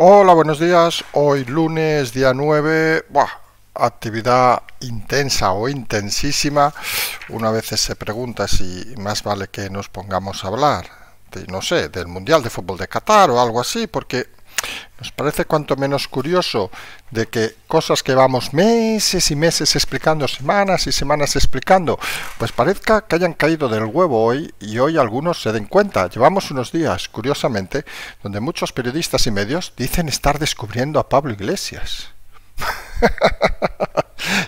Hola, buenos días. Hoy lunes, día 9. Buah, actividad intensa o intensísima. Una vez se pregunta si más vale que nos pongamos a hablar, de, no sé, del Mundial de Fútbol de Qatar o algo así, porque nos parece cuanto menos curioso de que cosas que vamos meses y meses explicando, semanas y semanas explicando, pues parezca que hayan caído del huevo hoy y hoy algunos se den cuenta. Llevamos unos días, curiosamente, donde muchos periodistas y medios dicen estar descubriendo a Pablo Iglesias.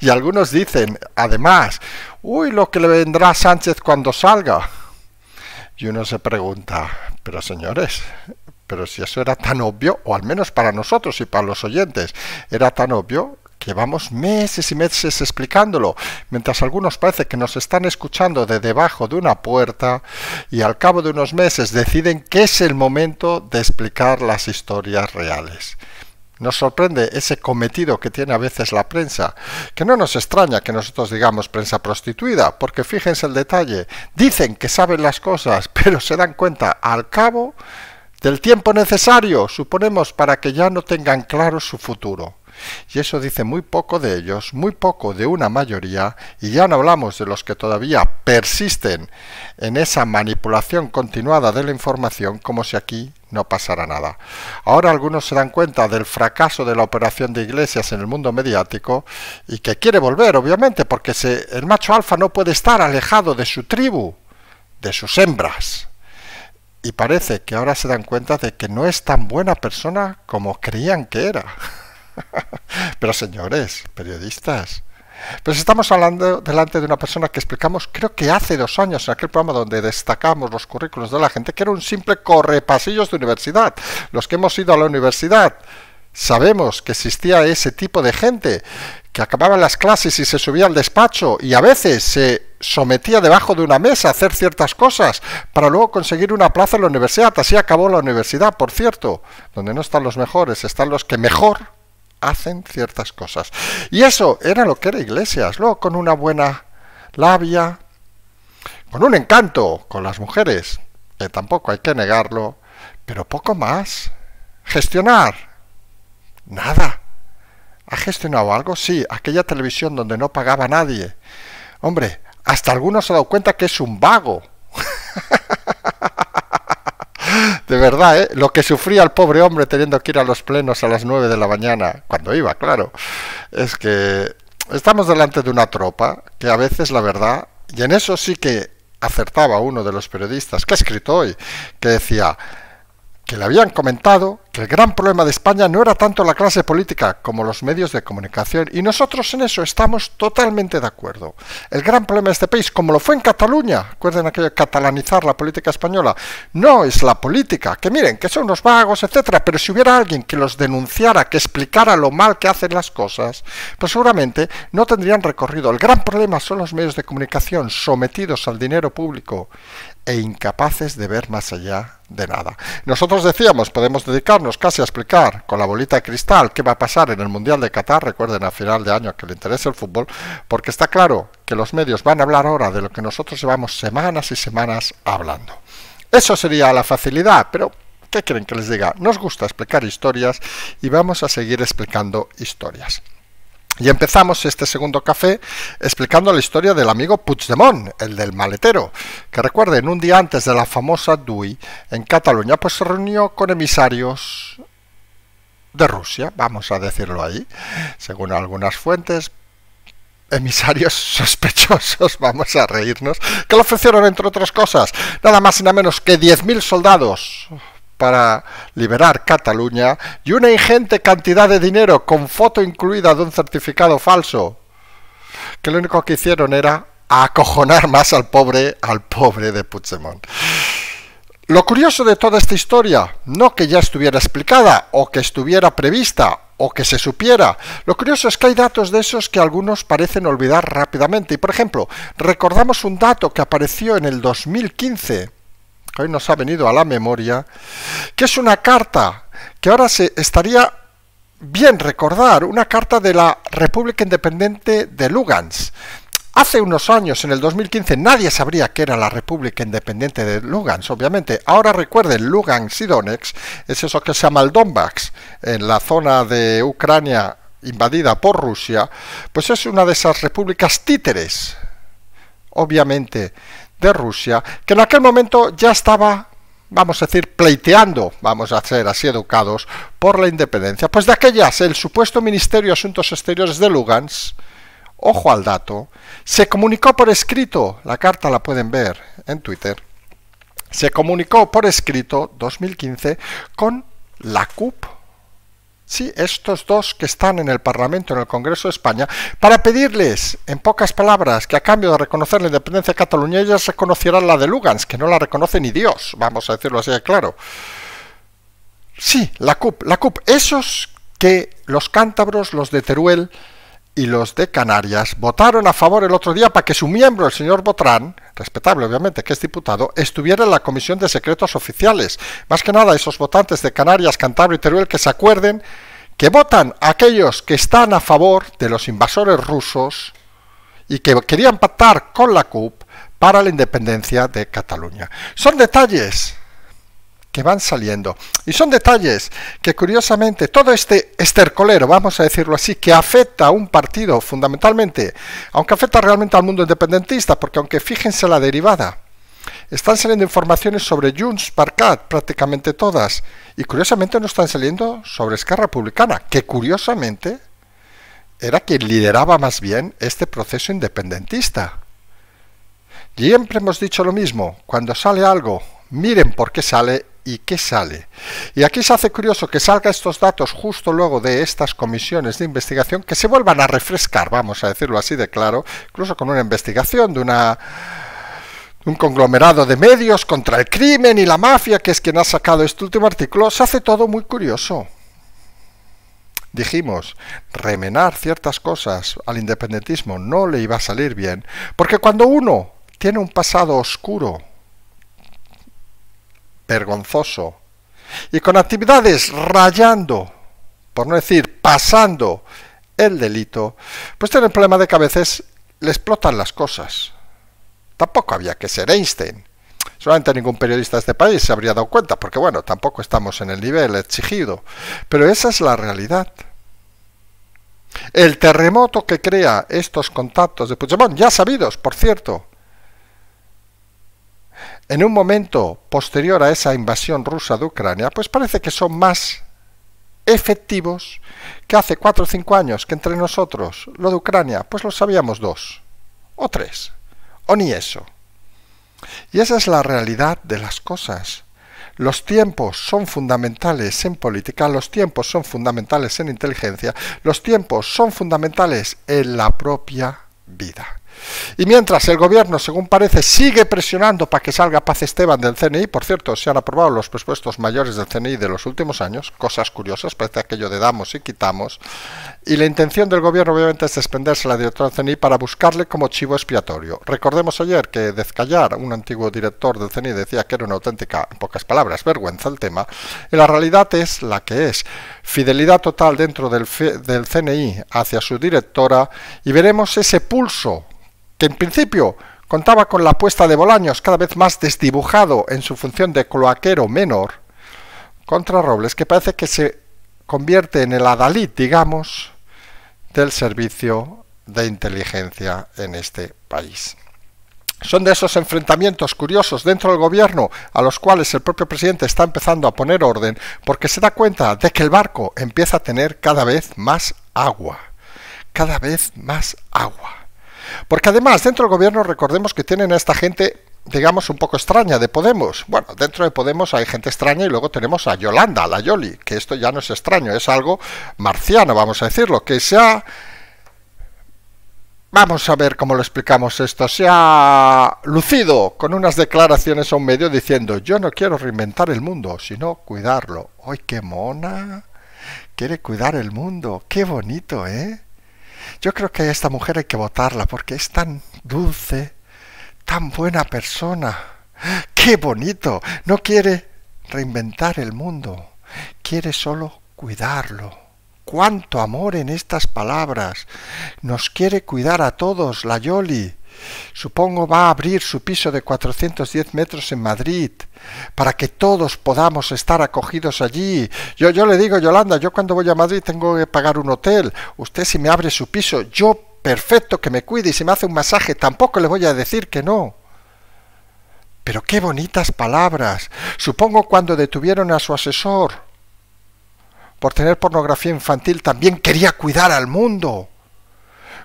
y algunos dicen, además, uy, lo que le vendrá a Sánchez cuando salga. Y uno se pregunta, pero señores, pero si eso era tan obvio, o al menos para nosotros y para los oyentes, era tan obvio, que vamos meses y meses explicándolo, mientras algunos parece que nos están escuchando de debajo de una puerta y al cabo de unos meses deciden que es el momento de explicar las historias reales. Nos sorprende ese cometido que tiene a veces la prensa, que no nos extraña que nosotros digamos prensa prostituida, porque fíjense el detalle, dicen que saben las cosas, pero se dan cuenta al cabo del tiempo necesario, suponemos, para que ya no tengan claro su futuro. Y eso dice muy poco de ellos, muy poco de una mayoría, y ya no hablamos de los que todavía persisten en esa manipulación continuada de la información como si aquí no pasara nada. Ahora algunos se dan cuenta del fracaso de la operación de iglesias en el mundo mediático y que quiere volver, obviamente, porque se, el macho alfa no puede estar alejado de su tribu, de sus hembras y parece que ahora se dan cuenta de que no es tan buena persona como creían que era. Pero señores, periodistas, pues estamos hablando delante de una persona que explicamos, creo que hace dos años, en aquel programa donde destacamos los currículos de la gente, que era un simple correpasillos de universidad, los que hemos ido a la universidad. Sabemos que existía ese tipo de gente que acababa las clases y se subía al despacho y a veces se sometía debajo de una mesa a hacer ciertas cosas para luego conseguir una plaza en la universidad. Así acabó la universidad, por cierto, donde no están los mejores, están los que mejor hacen ciertas cosas. Y eso era lo que era Iglesias, luego con una buena labia, con un encanto con las mujeres, que tampoco hay que negarlo, pero poco más. Gestionar Nada. ¿Ha gestionado algo? Sí, aquella televisión donde no pagaba nadie. Hombre, hasta algunos se han dado cuenta que es un vago. De verdad, ¿eh? lo que sufría el pobre hombre teniendo que ir a los plenos a las 9 de la mañana, cuando iba, claro, es que estamos delante de una tropa que a veces, la verdad, y en eso sí que acertaba uno de los periodistas que ha escrito hoy, que decía, que le habían comentado que el gran problema de España no era tanto la clase política como los medios de comunicación, y nosotros en eso estamos totalmente de acuerdo. El gran problema de este país, como lo fue en Cataluña, recuerden aquello catalanizar la política española, no es la política, que miren, que son unos vagos, etcétera, pero si hubiera alguien que los denunciara, que explicara lo mal que hacen las cosas, pues seguramente no tendrían recorrido. El gran problema son los medios de comunicación sometidos al dinero público e incapaces de ver más allá de nada. Nosotros decíamos, podemos dedicarnos casi a explicar con la bolita de cristal qué va a pasar en el Mundial de Qatar, recuerden a final de año que le interesa el fútbol, porque está claro que los medios van a hablar ahora de lo que nosotros llevamos semanas y semanas hablando. Eso sería la facilidad, pero ¿qué quieren que les diga? Nos gusta explicar historias y vamos a seguir explicando historias. Y empezamos este segundo café explicando la historia del amigo Puigdemont, el del maletero, que recuerden, un día antes de la famosa DUI en Cataluña, pues se reunió con emisarios de Rusia, vamos a decirlo ahí, según algunas fuentes, emisarios sospechosos, vamos a reírnos, que le ofrecieron, entre otras cosas, nada más y nada menos que 10.000 soldados para liberar Cataluña y una ingente cantidad de dinero con foto incluida de un certificado falso, que lo único que hicieron era acojonar más al pobre, al pobre de Puigdemont. Lo curioso de toda esta historia, no que ya estuviera explicada o que estuviera prevista o que se supiera, lo curioso es que hay datos de esos que algunos parecen olvidar rápidamente. Y por ejemplo, recordamos un dato que apareció en el 2015 hoy nos ha venido a la memoria, que es una carta que ahora se estaría bien recordar, una carta de la República Independiente de Lugansk. Hace unos años, en el 2015, nadie sabría que era la República Independiente de Lugansk, obviamente. Ahora recuerden, Lugansk y Donetsk es eso que se llama el Donbass, en la zona de Ucrania invadida por Rusia, pues es una de esas repúblicas títeres, obviamente, de Rusia, que en aquel momento ya estaba, vamos a decir, pleiteando, vamos a ser así educados, por la independencia. Pues de aquellas, el supuesto Ministerio de Asuntos Exteriores de Lugansk, ojo al dato, se comunicó por escrito, la carta la pueden ver en Twitter, se comunicó por escrito 2015 con la CUP sí, estos dos que están en el Parlamento, en el Congreso de España, para pedirles, en pocas palabras, que a cambio de reconocer la independencia de Cataluña, ellas reconocieran la de Lugans, que no la reconoce ni Dios, vamos a decirlo así de claro. Sí, la CUP, la CUP, esos que los cántabros, los de Teruel, y los de Canarias votaron a favor el otro día para que su miembro, el señor Botrán, respetable obviamente, que es diputado, estuviera en la Comisión de Secretos Oficiales. Más que nada, esos votantes de Canarias, Cantabria y Teruel que se acuerden que votan aquellos que están a favor de los invasores rusos y que querían pactar con la CUP para la independencia de Cataluña. Son detalles van saliendo. Y son detalles que curiosamente todo este estercolero, vamos a decirlo así, que afecta a un partido fundamentalmente, aunque afecta realmente al mundo independentista, porque aunque fíjense la derivada, están saliendo informaciones sobre Junts per prácticamente todas, y curiosamente no están saliendo sobre Esquerra Republicana, que curiosamente era quien lideraba más bien este proceso independentista. Siempre hemos dicho lo mismo, cuando sale algo miren por qué sale y qué sale. Y aquí se hace curioso que salga estos datos justo luego de estas comisiones de investigación, que se vuelvan a refrescar, vamos a decirlo así de claro, incluso con una investigación de una un conglomerado de medios contra el crimen y la mafia, que es quien ha sacado este último artículo, se hace todo muy curioso. Dijimos, remenar ciertas cosas al independentismo no le iba a salir bien, porque cuando uno tiene un pasado oscuro, vergonzoso, y con actividades rayando, por no decir pasando, el delito, pues tiene el problema de que a veces le explotan las cosas. Tampoco había que ser Einstein. Solamente ningún periodista de este país se habría dado cuenta, porque bueno, tampoco estamos en el nivel exigido. Pero esa es la realidad. El terremoto que crea estos contactos de Puigdemont, ya sabidos, por cierto, en un momento posterior a esa invasión rusa de Ucrania, pues parece que son más efectivos que hace cuatro o cinco años que entre nosotros lo de Ucrania, pues lo sabíamos dos, o tres, o ni eso. Y esa es la realidad de las cosas. Los tiempos son fundamentales en política, los tiempos son fundamentales en inteligencia, los tiempos son fundamentales en la propia vida. Y mientras el gobierno, según parece, sigue presionando para que salga Paz Esteban del CNI, por cierto, se han aprobado los presupuestos mayores del CNI de los últimos años, cosas curiosas, parece aquello de damos y quitamos, y la intención del gobierno obviamente es desprenderse la directora del CNI para buscarle como chivo expiatorio. Recordemos ayer que Dezcallar, un antiguo director del CNI, decía que era una auténtica, en pocas palabras, vergüenza el tema, y la realidad es la que es. Fidelidad total dentro del, del CNI hacia su directora y veremos ese pulso que en principio contaba con la apuesta de Bolaños cada vez más desdibujado en su función de cloaquero menor, contra Robles, que parece que se convierte en el adalid, digamos, del servicio de inteligencia en este país. Son de esos enfrentamientos curiosos dentro del gobierno a los cuales el propio presidente está empezando a poner orden porque se da cuenta de que el barco empieza a tener cada vez más agua. Cada vez más agua. Porque además, dentro del gobierno, recordemos que tienen a esta gente digamos, un poco extraña de Podemos. Bueno, dentro de Podemos hay gente extraña y luego tenemos a Yolanda, la Yoli, que esto ya no es extraño, es algo marciano, vamos a decirlo, que se Vamos a ver cómo lo explicamos esto. Se ha lucido con unas declaraciones a un medio diciendo, yo no quiero reinventar el mundo, sino cuidarlo. ¡Ay, qué mona! Quiere cuidar el mundo. ¡Qué bonito, eh! Yo creo que a esta mujer hay que votarla porque es tan dulce, tan buena persona. ¡Qué bonito! No quiere reinventar el mundo, quiere solo cuidarlo. ¡Cuánto amor en estas palabras! Nos quiere cuidar a todos, la Yoli. Supongo va a abrir su piso de 410 metros en Madrid, para que todos podamos estar acogidos allí. Yo, yo le digo, Yolanda, yo cuando voy a Madrid tengo que pagar un hotel. Usted si me abre su piso, yo perfecto que me cuide y si me hace un masaje, tampoco le voy a decir que no. Pero qué bonitas palabras. Supongo cuando detuvieron a su asesor por tener pornografía infantil también quería cuidar al mundo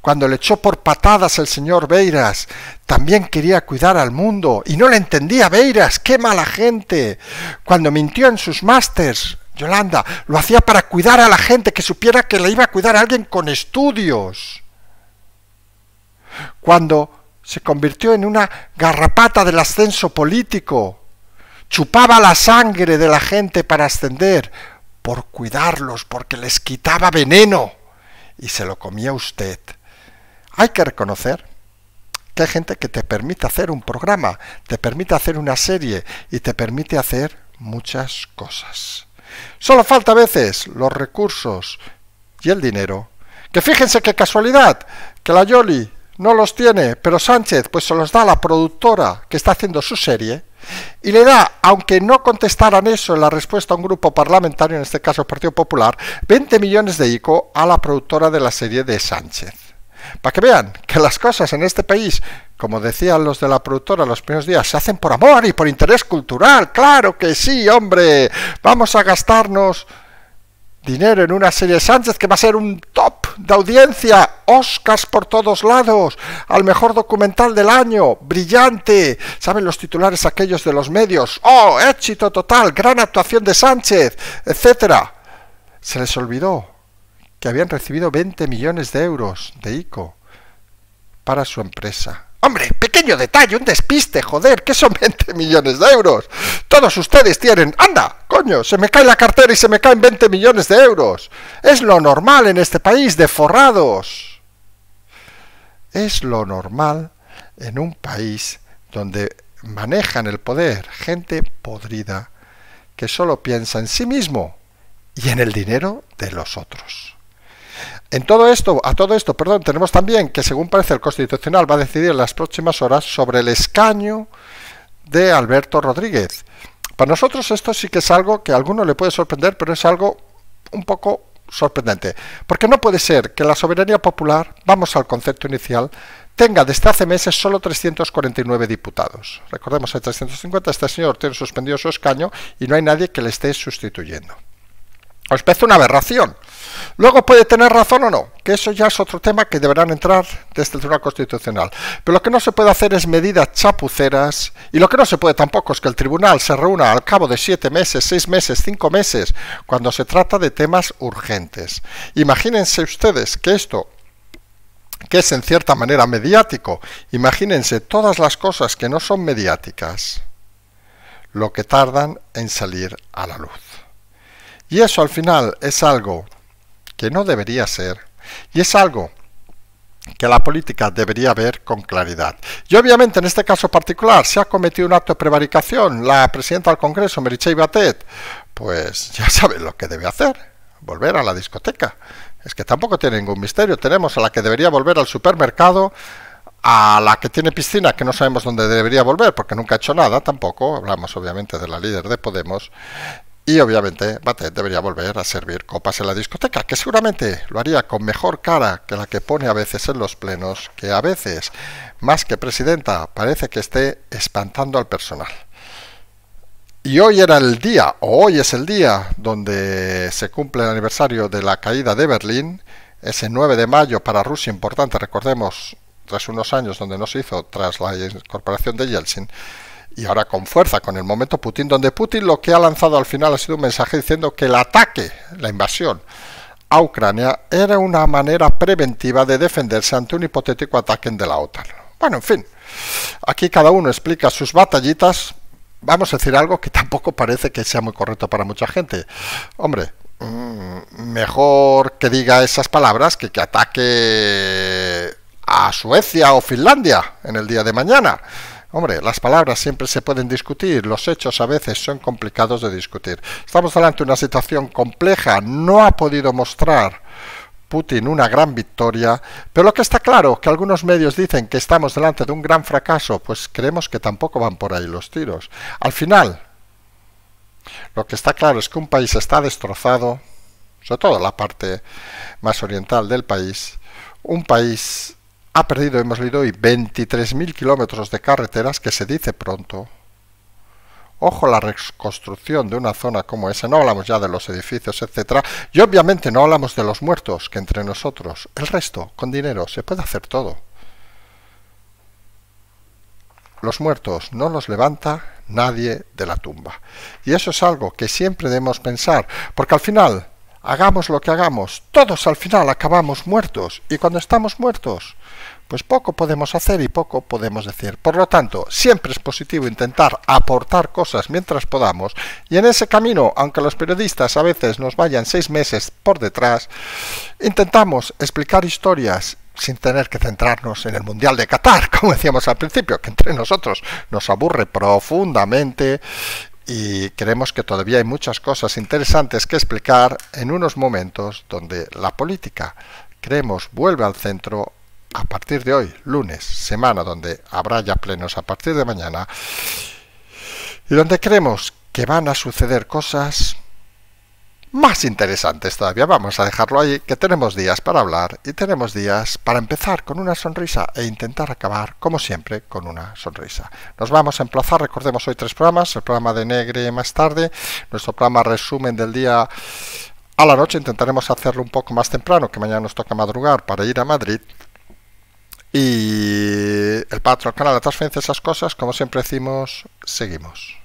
cuando le echó por patadas el señor Beiras. También quería cuidar al mundo y no le entendía Beiras, qué mala gente. Cuando mintió en sus másters, Yolanda, lo hacía para cuidar a la gente, que supiera que le iba a cuidar a alguien con estudios. Cuando se convirtió en una garrapata del ascenso político, chupaba la sangre de la gente para ascender, por cuidarlos, porque les quitaba veneno, y se lo comía usted. Hay que reconocer que hay gente que te permite hacer un programa, te permite hacer una serie y te permite hacer muchas cosas. Solo falta a veces los recursos y el dinero. Que fíjense qué casualidad, que la Yoli no los tiene, pero Sánchez pues se los da a la productora que está haciendo su serie y le da, aunque no contestaran eso en la respuesta a un grupo parlamentario, en este caso el Partido Popular, 20 millones de ICO a la productora de la serie de Sánchez. Para que vean que las cosas en este país, como decían los de la productora los primeros días, se hacen por amor y por interés cultural. Claro que sí, hombre. Vamos a gastarnos dinero en una serie de Sánchez que va a ser un top de audiencia, Oscars por todos lados, al mejor documental del año, brillante, ¿saben los titulares aquellos de los medios? ¡Oh, éxito total, gran actuación de Sánchez, etcétera! Se les olvidó que habían recibido 20 millones de euros de ICO para su empresa. Hombre, pequeño detalle, un despiste, joder, que son 20 millones de euros. Todos ustedes tienen... ¡Anda! Coño, se me cae la cartera y se me caen 20 millones de euros. Es lo normal en este país de forrados. Es lo normal en un país donde manejan el poder gente podrida que solo piensa en sí mismo y en el dinero de los otros. En todo esto, a todo esto, perdón, tenemos también que según parece el Constitucional va a decidir en las próximas horas sobre el escaño de Alberto Rodríguez. Para nosotros esto sí que es algo que a alguno le puede sorprender, pero es algo un poco sorprendente. Porque no puede ser que la soberanía popular, vamos al concepto inicial, tenga desde hace meses solo 349 diputados. Recordemos, hay 350, este señor tiene suspendido su escaño y no hay nadie que le esté sustituyendo. Os parece una aberración. Luego puede tener razón o no, que eso ya es otro tema que deberán entrar desde el Tribunal Constitucional. Pero lo que no se puede hacer es medidas chapuceras y lo que no se puede tampoco es que el Tribunal se reúna al cabo de siete meses, seis meses, cinco meses, cuando se trata de temas urgentes. Imagínense ustedes que esto que es en cierta manera mediático, imagínense todas las cosas que no son mediáticas, lo que tardan en salir a la luz. Y eso al final es algo que no debería ser y es algo que la política debería ver con claridad. Y obviamente en este caso particular se ha cometido un acto de prevaricación. La presidenta del Congreso, Merichey Batet, pues ya sabe lo que debe hacer, volver a la discoteca. Es que tampoco tiene ningún misterio. Tenemos a la que debería volver al supermercado, a la que tiene piscina, que no sabemos dónde debería volver, porque nunca ha hecho nada tampoco, hablamos obviamente de la líder de Podemos, y obviamente Batet debería volver a servir copas en la discoteca, que seguramente lo haría con mejor cara que la que pone a veces en los plenos, que a veces, más que presidenta, parece que esté espantando al personal. Y hoy era el día, o hoy es el día, donde se cumple el aniversario de la caída de Berlín, ese 9 de mayo para Rusia importante, recordemos, tras unos años donde no se hizo tras la incorporación de Yeltsin, y ahora con fuerza, con el momento Putin, donde Putin lo que ha lanzado al final ha sido un mensaje diciendo que el ataque, la invasión a Ucrania era una manera preventiva de defenderse ante un hipotético ataque de la OTAN. Bueno, en fin, aquí cada uno explica sus batallitas. Vamos a decir algo que tampoco parece que sea muy correcto para mucha gente. Hombre, mm, mejor que diga esas palabras que que ataque a Suecia o Finlandia en el día de mañana. Hombre, las palabras siempre se pueden discutir, los hechos a veces son complicados de discutir. Estamos delante de una situación compleja, no ha podido mostrar Putin una gran victoria, pero lo que está claro, que algunos medios dicen que estamos delante de un gran fracaso, pues creemos que tampoco van por ahí los tiros. Al final, lo que está claro es que un país está destrozado, sobre todo la parte más oriental del país, un país ha perdido, hemos leído hoy, 23.000 kilómetros de carreteras que se dice pronto. Ojo la reconstrucción de una zona como esa, no hablamos ya de los edificios, etcétera, y obviamente no hablamos de los muertos, que entre nosotros, el resto, con dinero, se puede hacer todo. Los muertos no los levanta nadie de la tumba. Y eso es algo que siempre debemos pensar, porque al final hagamos lo que hagamos, todos al final acabamos muertos. Y cuando estamos muertos, pues poco podemos hacer y poco podemos decir. Por lo tanto, siempre es positivo intentar aportar cosas mientras podamos y en ese camino, aunque los periodistas a veces nos vayan seis meses por detrás, intentamos explicar historias sin tener que centrarnos en el Mundial de Qatar, como decíamos al principio, que entre nosotros nos aburre profundamente y creemos que todavía hay muchas cosas interesantes que explicar en unos momentos donde la política, creemos, vuelve al centro a partir de hoy, lunes, semana donde habrá ya plenos a partir de mañana, y donde creemos que van a suceder cosas más interesantes todavía. Vamos a dejarlo ahí, que tenemos días para hablar y tenemos días para empezar con una sonrisa e intentar acabar, como siempre, con una sonrisa. Nos vamos a emplazar, recordemos hoy tres programas, el programa de Negre más tarde, nuestro programa resumen del día a la noche, intentaremos hacerlo un poco más temprano, que mañana nos toca madrugar para ir a Madrid. Y el patrón, canal de transferencia, esas cosas, como siempre decimos, seguimos.